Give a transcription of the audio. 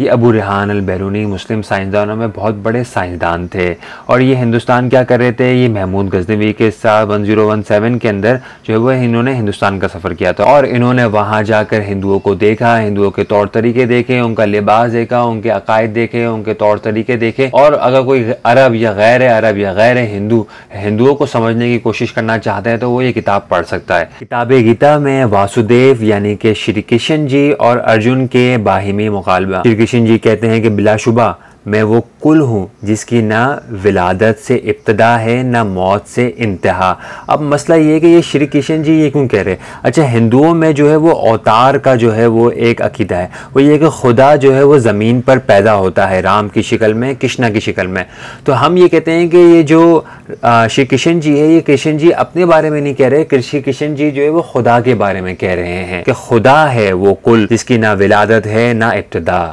ये अबू रिहान अल बैरूनी मुस्लिम साइंसदानों में बहुत बड़े साइंसदान थे और ये हिंदुस्तान क्या कर रहे थे ये महमूद गजनवी के साथ वन जीरो वन सेवन के अंदर जो है वह इन्होंने हिंदुस्तान का सफ़र किया था और इन्होंने वहाँ जाकर हिंदुओं को देखा हिंदुओं के तौर तरीके देखे उनका लिबास देखा उनके अकायद देखे उनके तौर तरीके देखे और अगर कोई अरब या गैर अरब या गैर हिंदू हिंदुओं को समझने की कोशिश करना चाहता है तो वो ये किताब पढ़ सकता है किताब गीता में वासुदेव यानी कि श्री कृष्ण जी और अर्जुन के बाहिमी मुकालबा कृष्ण जी कहते हैं कि बिलाशुबा मैं वो कुल हूँ जिसकी ना विलादत से इब्तदा है ना मौत से इंतहा अब मसला ये है कि ये श्री कृष्ण जी ये क्यों कह रहे हैं अच्छा हिंदुओं में जो है वो अवतार का जो है वो एक अकीदा है वो ये कि खुदा जो है वो ज़मीन पर पैदा होता है राम की शिकल में कृष्णा की शिकल में तो हम ये कहते हैं कि ये जो श्री कृष्ण जी है ये कृष्ण जी अपने बारे में नहीं कह रहे श्री कृष्ण जी जो है वो खुदा के बारे में कह रहे हैं कि खुदा है वो कुल जिसकी ना विलादत है ना इब्तदा